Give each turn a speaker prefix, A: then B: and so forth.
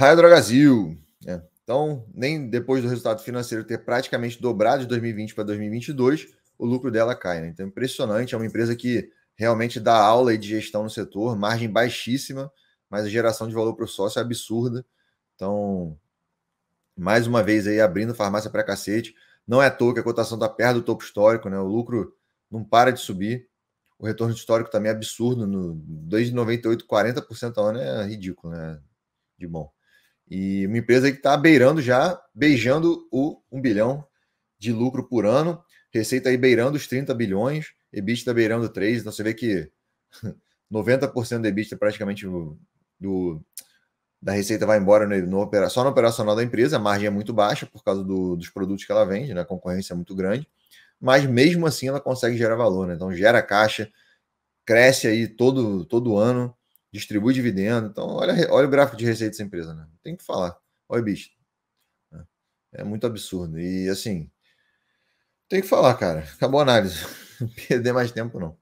A: Raio Drogazil. É. Então, nem depois do resultado financeiro ter praticamente dobrado de 2020 para 2022, o lucro dela cai. Né? Então, impressionante. É uma empresa que realmente dá aula de gestão no setor, margem baixíssima, mas a geração de valor para o sócio é absurda. Então, mais uma vez aí abrindo farmácia para cacete. Não é à toa que a cotação está perto do topo histórico, né? O lucro não para de subir. O retorno histórico também é absurdo, no 2,98, 40% ao ano é ridículo, né? De bom. E uma empresa que está beirando já, beijando o 1 bilhão de lucro por ano, receita aí beirando os 30 bilhões, EBITDA beirando 3, então você vê que 90% da EBITDA praticamente do, da receita vai embora no, no, só no operacional da empresa, a margem é muito baixa por causa do, dos produtos que ela vende, né? a concorrência é muito grande, mas mesmo assim ela consegue gerar valor, né? então gera caixa, cresce aí todo, todo ano, distribui dividendo. Então, olha, olha o gráfico de receita dessa empresa, né? Tem que falar. Olha o bicho. É, é muito absurdo. E assim, tem que falar, cara. Acabou a análise. Perder mais tempo, não.